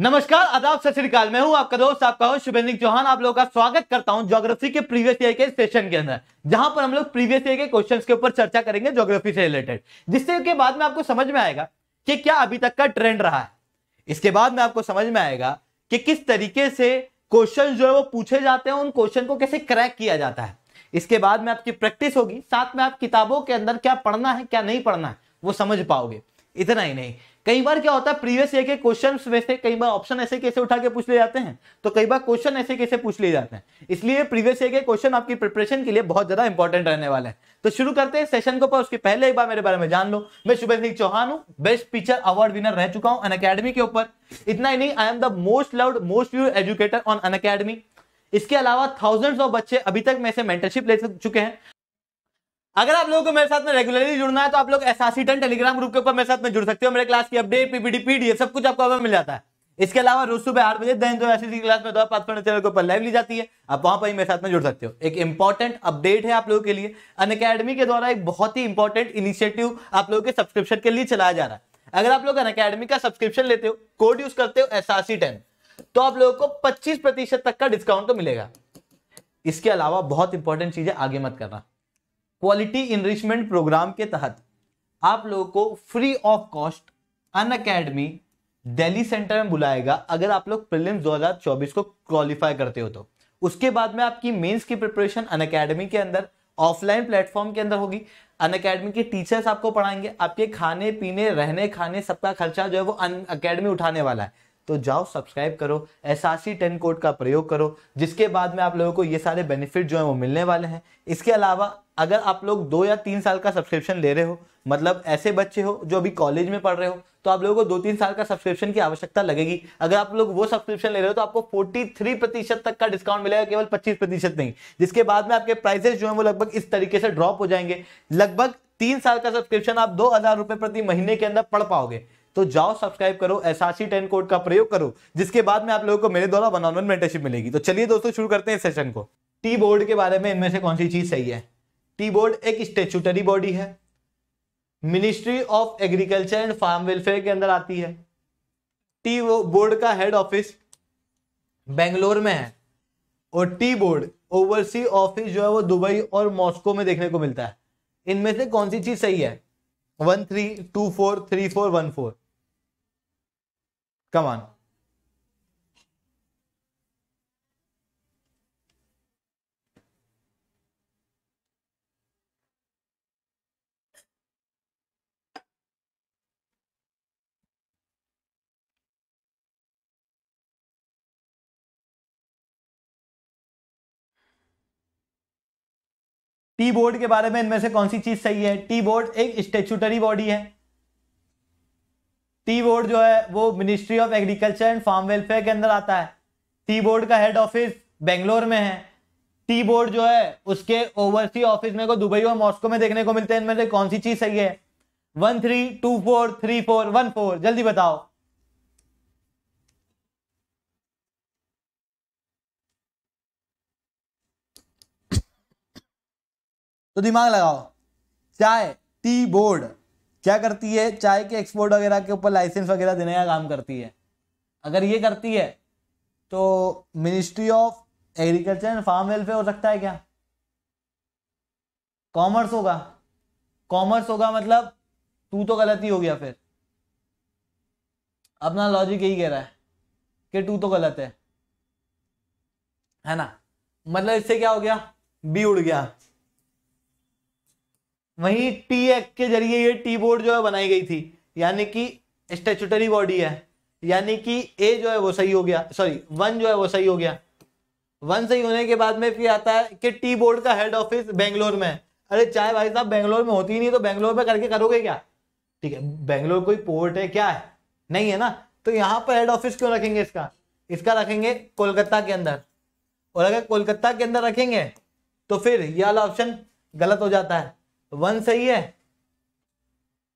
नमस्कार आदाब सत श्रीकाल मैं हूं आपका दोस्त आपका होस्ट शुभेंद्र चौहान आप लोगों का स्वागत करता हूं ज्योग्राफी के प्रीवियस ईयर के सेशन के अंदर जहां पर हम लोग प्रीवियस ईयर के क्वेश्चंस के ऊपर चर्चा करेंगे ज्योग्राफी से रिलेटेड जिससे के बाद में आपको समझ में आएगा कि क्या अभी तक का ट्रेंड रहा है इसके बाद में आपको समझ में आएगा कि किस तरीके से क्वेश्चन जो है वो पूछे जाते हैं उन क्वेश्चन को कैसे क्रैक किया जाता है इसके बाद में आपकी प्रैक्टिस होगी साथ में आप किताबों के अंदर क्या पढ़ना है क्या नहीं पढ़ना है वो समझ पाओगे इतना ही नहीं कई बार क्या होता है प्रीवियस ईयर के क्वेश्चन में से कई बार ऑप्शन ऐसे कैसे उठा के पूछ ले जाते हैं तो कई बार क्वेश्चन ऐसे कैसे पूछ लिए जाते हैं इसलिए प्रीवियस ईयर के क्वेश्चन आपकी प्रिपरेशन के लिए बहुत ज्यादा इंपॉर्टेंट रहने वाला है तो शुरू करते हैं सेशन को पर उसके पहले एक बार मेरे बारे में जान लो मैं शुभ सिंह चौहान हूँ बेस्ट टीचर अवार्ड विनर रह चुका हूँ अन अकेडमी के ऊपर इतना ही नहीं I am the most loved most view educator on अन इसके अलावा थाउजेंड्स ऑफ बच्चे अभी तक मैं से मेंटरशिप ले चुके हैं अगर आप लोगों को मेरे साथ में रेगुलरली जुड़ना है तो आप लोग एसासी टन टेलीग्राम ग्रुप के ऊपर मेरे साथ में जुड़ सकते हो मेरे क्लास की अपडेट पीपीडी पीडीएफ सब कुछ आपको मिल जाता है इसके अलावा रोज सुबह आठ बजे दिन दो ऐसी क्लास में दो पासपोर्ट चैनल के ऊपर लाइव ली जाती है आप वहां पर ही मेरे साथ में जुड़ सकते हो एक इंपॉर्टेंट अपडेट है आप लोगों के लिए अन के द्वारा एक बहुत ही इंपॉर्टेंट इनिशिएटिव आप लोगों के सब्सक्रिप्शन के लिए चलाया जा रहा है अगर आप लोग अन का सब्सक्रिप्शन लेते हो कोड यूज करते हो एस तो आप लोगों को पच्चीस प्रतिशत तक का डिस्काउंट तो मिलेगा इसके अलावा बहुत इंपॉर्टेंट चीज है आगे मत करना क्वालिटी इनरिचमेंट प्रोग्राम के तहत आप लोगों को free of cost Unacademy Delhi centre में बुलाएगा अगर आप लोग हजार चौबीस को क्वालिफाई करते हो तो उसके बाद में आपकी मेंस की प्रिपरेशन अन अकेडमी के अंदर ऑफलाइन प्लेटफॉर्म के अंदर होगी अन अकेडमी के टीचर्स आपको पढ़ाएंगे आपके खाने पीने रहने खाने सबका खर्चा जो है वो अन अकेडमी उठाने वाला है तो जाओ सब्सक्राइब करो एस टेन कोड का प्रयोग करो जिसके बाद में आप लोगों को ये सारे बेनिफिट जो है वो मिलने वाले हैं इसके अलावा अगर आप लोग दो या तीन साल का सब्सक्रिप्शन ले रहे हो मतलब ऐसे बच्चे हो जो अभी कॉलेज में पढ़ रहे हो तो आप लोगों को दो तीन साल का सब्सक्रिप्शन की आवश्यकता लगेगी अगर आप लोग वो सब्सक्रिप्शन ले रहे हो तो आपको 43 प्रतिशत तक का डिस्काउंट मिलेगा केवल 25 प्रतिशत नहीं जिसके बाद में आपके प्राइसेस जो है वो लगभग इस तरीके से ड्रॉप हो जाएंगे लगभग तीन साल का सब्सक्रिप्शन आप दो हजार रुपए प्रति महीने के अंदर पढ़ पाओगे तो जाओ सब्सक्राइब करो एस टेन कोड का प्रयोग करो जिसके बाद में आप लोगों को मेरे द्वारा वन ऑन वन मेंटरशिप मिलेगी तो चलिए दोस्तों शुरू करते हैं सेशन को टी बोर्ड के बारे में इनमें से कौन सी चीज सही है टी बोर्ड एक स्टेचुटरी बॉडी है ministry of agriculture and farm welfare के अंदर आती है टी बोर्ड का हेड ऑफिस बेंगलोर में है और टी बोर्ड ओवरसी ऑफिस जो है वो दुबई और मॉस्को में देखने को मिलता है इनमें से कौन सी चीज सही है one three two four three four one four Come on. Tea board के बारे में इनमें से कौन सी चीज सही है टी बोर्ड एक स्टेचुटरी बॉडी है टी बोर्ड जो है वो ministry of agriculture and farm welfare के अंदर आता है टी बोर्ड का हेड ऑफिस बेंगलोर में है टी बोर्ड जो है उसके ओवरसी ऑफिस में को दुबई और मॉस्को में देखने को मिलते हैं इनमें से कौन सी चीज सही है one three two four three four one four जल्दी बताओ तो दिमाग लगाओ चाय टी बोर्ड क्या करती है चाय के एक्सपोर्ट वगैरह के ऊपर लाइसेंस वगैरह देने का काम करती है अगर ये करती है तो ministry of agriculture and farm welfare हो सकता है क्या कॉमर्स होगा कॉमर्स होगा मतलब तू तो गलत ही हो गया फिर अपना लॉजिक यही कह रहा है कि टू तो गलत है है ना मतलब इससे क्या हो गया बी उड़ गया वहीं टी एक्ट के जरिए ये टी बोर्ड जो है बनाई गई थी यानी कि स्टेचुटरी बॉडी है यानी कि ए जो है वो सही हो गया सॉरी वन जो है वो सही हो गया वन सही होने के बाद में फिर आता है कि टी बोर्ड का हेड ऑफिस बेंगलोर में है अरे चाहे भाई साहब बेंगलोर में होती ही नहीं तो बेंगलोर में करके करोगे क्या ठीक है बेंगलोर कोई पोर्ट है क्या है नहीं है ना तो यहाँ पर हेड ऑफिस क्यों रखेंगे इसका इसका रखेंगे कोलकाता के अंदर और अगर कोलकाता के अंदर रखेंगे तो फिर यह वाला ऑप्शन गलत हो जाता है वन सही है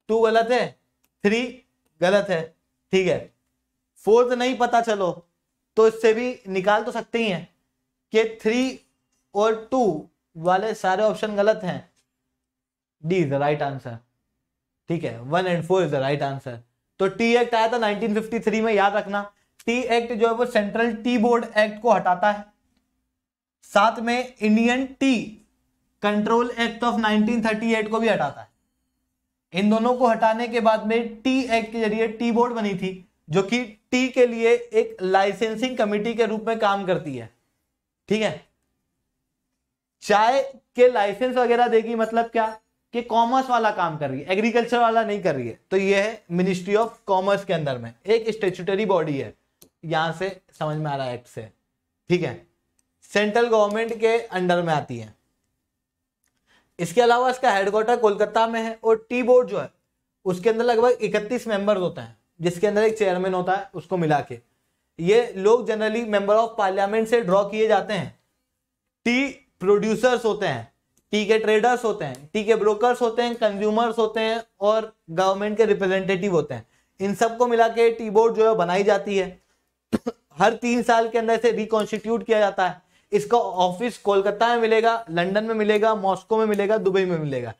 टू गलत है थ्री गलत है ठीक है फोर्थ नहीं पता चलो तो इससे भी निकाल तो सकते ही हैं कि थ्री और टू वाले सारे ऑप्शन गलत हैं D is the right answer ठीक है one and four is the right answer तो टी एक्ट आया था 1953 में याद रखना टी एक्ट जो है वो सेंट्रल टी बोर्ड एक्ट को हटाता है साथ में Indian tea control act of 1938 को भी हटाता है इन दोनों को हटाने के बाद में टी एक्ट के जरिए टी बोर्ड बनी थी जो कि टी के लिए एक लाइसेंसिंग कमिटी के रूप में काम करती है ठीक है चाय के लाइसेंस वगैरह देगी मतलब क्या कि कॉमर्स वाला काम कर रही है एग्रीकल्चर वाला नहीं कर रही है तो यह है मिनिस्ट्री ऑफ कॉमर्स के अंदर में एक स्टेचुटरी बॉडी है यहां से समझ में आ रहा है एक्ट से ठीक है सेंट्रल गवर्नमेंट के अंडर में आती है इसके अलावा इसका हेडक्वार्टर कोलकाता में है और टी बोर्ड जो है उसके अंदर लगभग इकतीस मेंबर्स होते हैं जिसके अंदर एक चेयरमैन होता है उसको मिला के ये लोग जनरली मेंबर ऑफ पार्लियामेंट से ड्रॉ किए जाते हैं टी प्रोड्यूसर्स होते हैं टी के ट्रेडर्स होते हैं टी के ब्रोकर्स होते हैं कंज्यूमर्स होते हैं और गवर्नमेंट के रिप्रेजेंटेटिव होते हैं इन सबको मिला के टी बोर्ड जो है बनाई जाती है हर तीन साल के अंदर इसे रिकॉन्स्टिट्यूट किया जाता है इसका ऑफिस कोलकाता में मिलेगा लंदन में मिलेगा मॉस्को में मिलेगा दुबई में मिलेगा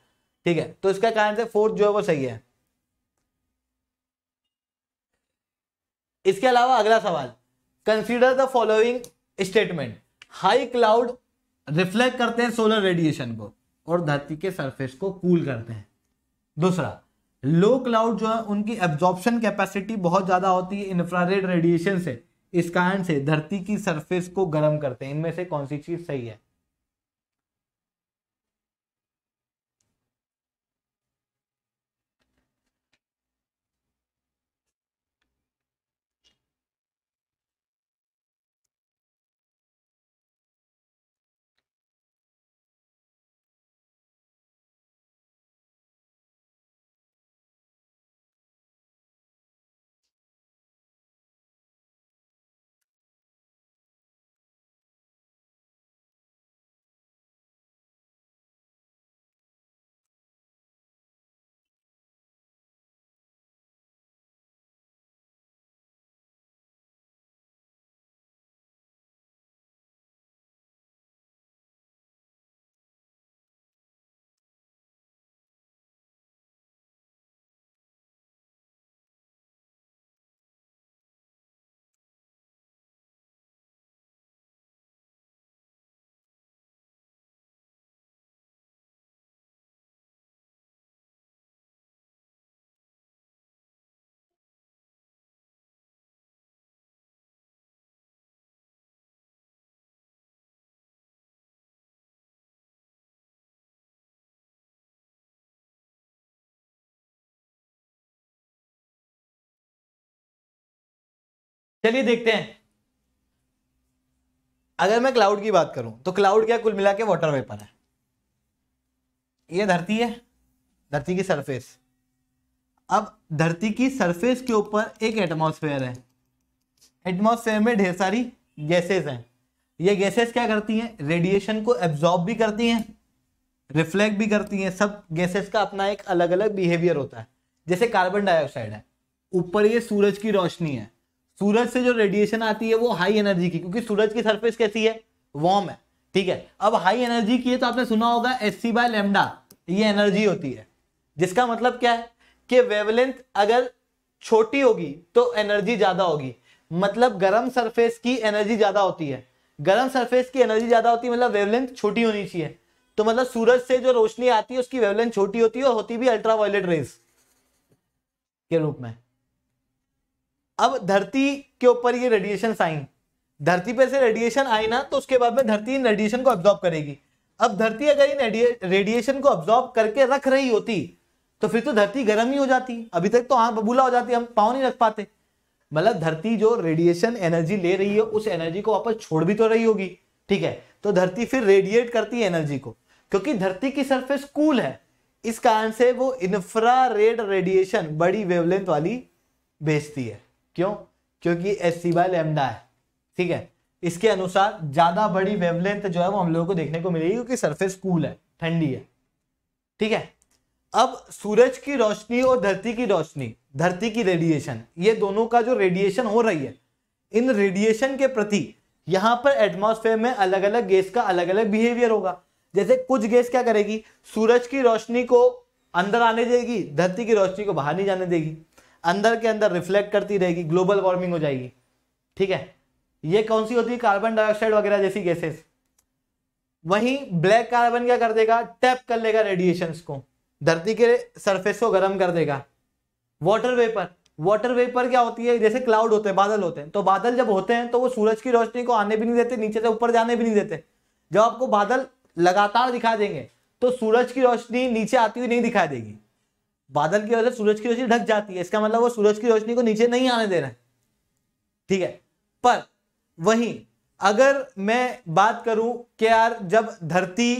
ठीक है तो इसका कारण से फोर्थ जो है वो सही है इसके अलावा अगला सवाल consider the following statement high cloud reflect करते हैं सोलर रेडिएशन को और धरती के सरफेस को कूल करते हैं दूसरा लो क्लाउड जो है उनकी एब्जॉर्प्शन कैपेसिटी बहुत ज़्यादा होती है इंफ्रारेड रेडिएशन से इस कारण से धरती की सरफेस को गर्म करते हैं इनमें से कौन सी चीज़ सही है चलिए देखते हैं अगर मैं क्लाउड की बात करूं तो क्लाउड क्या कुल मिला के वाटर वेपर है ये धरती है धरती की सरफेस अब धरती की सरफेस के ऊपर एक एटमॉस्फेयर है एटमॉस्फेयर में ढेर सारी गैसेस हैं ये गैसेस क्या करती हैं रेडिएशन को एब्जॉर्ब भी करती हैं रिफ्लेक्ट भी करती हैं सब गैसेस का अपना एक अलग अलग बिहेवियर होता है जैसे कार्बन डाइऑक्साइड है ऊपर ये सूरज की रोशनी है सूरज से जो रेडिएशन आती है वो हाई एनर्जी की क्योंकि सूरज की सरफेस कैसी है वॉर्म है ठीक है अब हाई एनर्जी की है तो आपने सुना होगा एस सी बाय लेमडा ये एनर्जी होती है जिसका मतलब क्या है कि वेवलेंथ अगर छोटी होगी तो एनर्जी ज्यादा होगी मतलब गर्म सरफेस की एनर्जी ज्यादा होती है गर्म सरफेस की एनर्जी ज्यादा होती है मतलब वेवलेंथ छोटी होनी चाहिए तो मतलब सूरज से जो रोशनी आती है उसकी वेवलेंथ छोटी होती है और होती भी अल्ट्रावायलेट रेज के रूप में अब धरती के ऊपर ये रेडिएशन आई धरती पर से रेडिएशन आई ना तो उसके बाद में धरती इन रेडिएशन को एब्जॉर्ब करेगी अब धरती अगर इन रेडिएशन को एब्जॉर्ब करके रख रही होती तो फिर तो धरती गर्म ही हो जाती अभी तक तो आँख बबूला हो जाती हम पाँव नहीं रख पाते मतलब धरती जो रेडिएशन एनर्जी ले रही है उस एनर्जी को वापस छोड़ भी तो रही होगी ठीक है तो धरती फिर रेडिएट करती है एनर्जी को क्योंकि धरती की सरफेस कूल है इस कारण से वो इंफ्रा रेड रेडिएशन बड़ी वेवलेंथ वाली भेजती है क्यों क्योंकि एस सी बाय लेमडा है ठीक है इसके अनुसार ज्यादा बड़ी वेवलेंथ जो है वो हम लोगों को देखने को मिलेगी क्योंकि सरफेस कूल है ठंडी है ठीक है अब सूरज की रोशनी और धरती की रोशनी धरती की रेडिएशन ये दोनों का जो रेडिएशन हो रही है इन रेडिएशन के प्रति यहां पर एटमॉस्फेयर में अलग अलग गैस का अलग अलग बिहेवियर होगा जैसे कुछ गैस क्या करेगी सूरज की रोशनी को अंदर आने देगी धरती की रोशनी को बाहर नहीं जाने देगी अंदर के अंदर रिफ्लेक्ट करती रहेगी ग्लोबल वार्मिंग हो जाएगी ठीक है ये कौन सी होती है कार्बन डाइऑक्साइड वगैरह जैसी गैसेस वहीं ब्लैक कार्बन क्या कर देगा टैप कर लेगा रेडिएशन को धरती के सरफेस को गर्म कर देगा वाटर वेपर वाटर वेपर क्या होती है जैसे क्लाउड होते हैं बादल होते हैं तो बादल जब होते हैं तो वो सूरज की रोशनी को आने भी नहीं देते नीचे से ऊपर जाने भी नहीं देते जब आपको बादल लगातार दिखा देंगे तो सूरज की रोशनी नीचे आती हुई नहीं दिखाई देगी बादल की वजह से सूरज की रोशनी ढक जाती है इसका मतलब वो सूरज की रोशनी को नीचे नहीं आने दे रहे ठीक है पर वहीं अगर मैं बात करूं कि यार जब धरती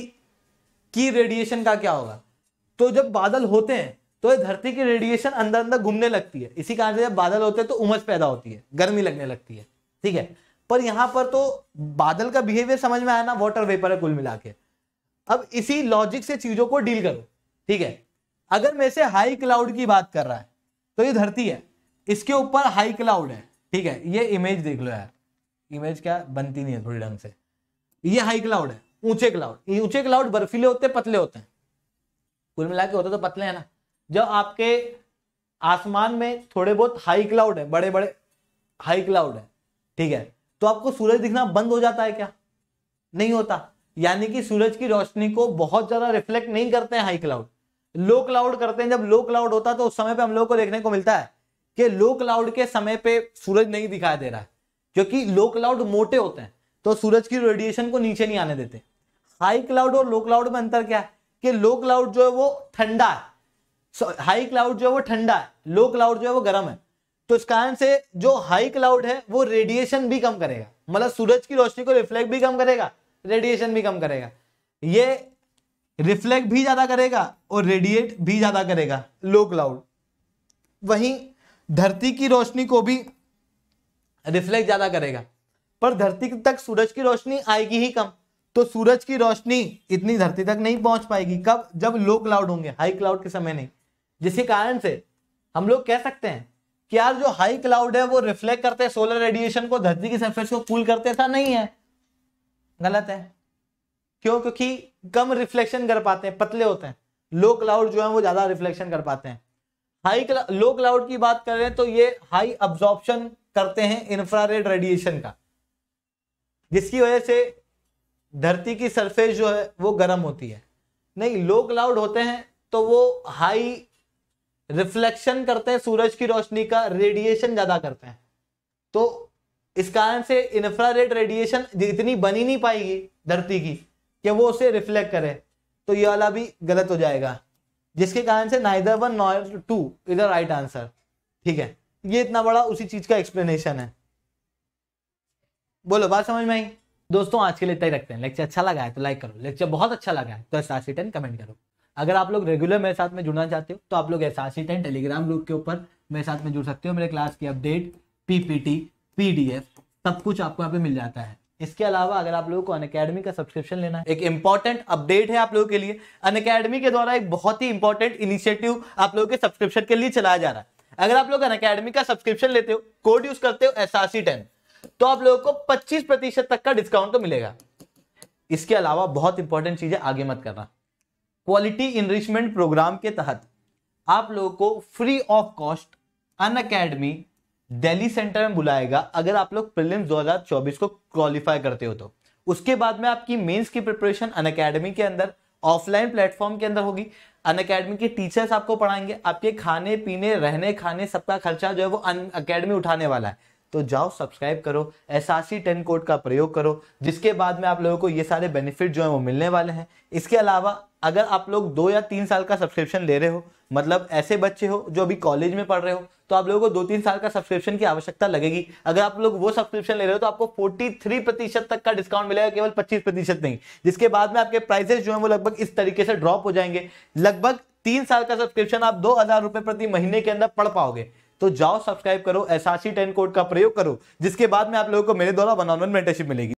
की रेडिएशन का क्या होगा तो जब बादल होते हैं तो ये धरती की रेडिएशन अंदर अंदर घूमने लगती है इसी कारण से जब बादल होते हैं तो उमस पैदा होती है गर्मी लगने लगती है ठीक है पर यहाँ पर तो बादल का बिहेवियर समझ में आया ना वाटर वेपर है कुल मिला के अब इसी लॉजिक से चीजों को डील करो ठीक है अगर मैं से हाई क्लाउड की बात कर रहा है तो ये धरती है इसके ऊपर हाई क्लाउड है ठीक है ये इमेज देख लो यार इमेज क्या बनती नहीं है थोड़ी ढंग से ये हाई क्लाउड है ऊंचे क्लाउड ऊंचे क्लाउड बर्फीले होते हैं पतले होते हैं कुल मिला के होते तो पतले हैं ना जब आपके आसमान में थोड़े बहुत हाई क्लाउड है बड़े बड़े हाई क्लाउड है ठीक है तो आपको सूरज दिखना बंद हो जाता है क्या नहीं होता यानी कि सूरज की रोशनी को बहुत ज्यादा रिफ्लेक्ट नहीं करते हैं हाई क्लाउड लो क्लाउड करते हैं जब लो क्लाउड होता है तो उस समय पे हम लोग को देखने को मिलता है कि लो क्लाउड के समय पे सूरज नहीं दिखाई दे रहा है क्योंकि लो क्लाउड मोटे होते हैं तो सूरज की रेडिएशन को नीचे नहीं आने देते हाई क्लाउड और लो क्लाउड में अंतर क्या है कि लो क्लाउड जो है वो ठंडा है हाई क्लाउड जो है वो ठंडा है लो क्लाउड जो है वो गर्म है तो इस कारण से जो हाई क्लाउड है वो रेडिएशन भी कम करेगा मतलब सूरज की रोशनी को रिफ्लेक्ट भी कम करेगा रेडिएशन भी कम करेगा ये रिफ्लेक्ट भी ज़्यादा करेगा और रेडिएट भी ज़्यादा करेगा लो क्लाउड वहीं धरती की रोशनी को भी रिफ्लेक्ट ज़्यादा करेगा पर धरती तक सूरज की रोशनी आएगी ही कम तो सूरज की रोशनी इतनी धरती तक नहीं पहुंच पाएगी कब जब लो क्लाउड होंगे हाई क्लाउड के समय नहीं जिसके कारण से हम लोग कह सकते हैं कि यार जो हाई क्लाउड है वो रिफ्लेक्ट करते हैं सोलर रेडिएशन को धरती की सरफेस को कूल करते था नहीं है गलत है क्यों क्योंकि कम रिफ्लेक्शन कर पाते हैं पतले होते हैं लो क्लाउड जो है वो ज्यादा रिफ्लेक्शन कर पाते हैं हाई लो क्लाउड की बात कर रहे हैं तो ये हाई अब्जॉर्प्शन करते हैं इंफ्रारेड रेडिएशन का जिसकी वजह से धरती की सरफेस जो है वो गर्म होती है नहीं लो क्लाउड होते हैं तो वो हाई रिफ्लेक्शन करते हैं सूरज की रोशनी का रेडिएशन ज़्यादा करते हैं तो इस कारण से इंफ्रारेड रेडिएशन जितनी बनी नहीं पाएगी धरती की कि वो उसे रिफ्लेक्ट करे तो ये वाला भी गलत हो जाएगा जिसके कारण से neither one nor two is a right answer ठीक है ये इतना बड़ा उसी चीज का एक्सप्लेनेशन है बोलो बात समझ में आई दोस्तों आज के लिए इतना ही रखते हैं लेक्चर अच्छा लगा है तो लाइक करो लेक्चर बहुत अच्छा लगा है तो एस आर कमेंट करो अगर आप लोग रेगुलर मेरे साथ में जुड़ना चाहते हो तो आप लोग एस आर टेलीग्राम ग्रुप के ऊपर मेरे साथ में जुड़ सकते हो मेरे क्लास की अपडेट पीपीटी पीडीएफ सब कुछ आपको यहाँ पे मिल जाता है इसके अलावा अगर आप लोगों को अन अकेडमी का सब्सक्रिप्शन लेना है एक इंपॉर्टेंट अपडेट है आप लोगों के लिए अन अकेडमी के द्वारा एक बहुत ही इंपॉर्टेंट इनिशिएटिव आप लोगों के सब्सक्रिप्शन के लिए चलाया जा रहा है अगर आप लोग अन अकेडमी का सब्सक्रिप्शन लेते हो कोड यूज करते हो एस टेन तो आप लोगों को पच्चीस प्रतिशत तक का डिस्काउंट तो मिलेगा इसके अलावा बहुत इंपॉर्टेंट चीज है आगे मत करना क्वालिटी इनरिचमेंट प्रोग्राम के तहत आप लोगों को free of cost Unacademy Delhi centre में बुलाएगा अगर आप लोग प्रीलिम्स 2024 को क्वालिफाई करते हो तो उसके बाद में आपकी मेंस की प्रिपरेशन अन अकेडमी के अंदर ऑफलाइन प्लेटफॉर्म के अंदर होगी अन अकेडमी के टीचर्स आपको पढ़ाएंगे आपके खाने पीने रहने खाने सबका खर्चा जो है वो अन अकेडमी उठाने वाला है तो जाओ सब्सक्राइब करो S R C ten code का प्रयोग करो जिसके बाद में आप लोगों को ये सारे बेनिफिट जो है वो मिलने वाले हैं इसके अलावा अगर आप लोग दो या तीन साल का सब्सक्रिप्शन ले रहे हो मतलब ऐसे बच्चे हो जो अभी कॉलेज में पढ़ रहे हो तो आप लोगों को दो तीन साल का सब्सक्रिप्शन की आवश्यकता लगेगी अगर आप लोग वो सब्सक्रिप्शन ले रहे हो तो आपको 43 प्रतिशत तक का डिस्काउंट मिलेगा केवल 25 प्रतिशत नहीं जिसके बाद में आपके प्राइसेस जो है वो लगभग इस तरीके से ड्रॉप हो जाएंगे लगभग तीन साल का सब्सक्रिप्शन आप दो हजार रुपए प्रति महीने के अंदर पढ़ पाओगे तो जाओ सब्सक्राइब करो एस टेन कोड का प्रयोग करो जिसके बाद में आप लोगों को मेरे द्वारा वन ऑन वन मेंटरशिप मिलेगी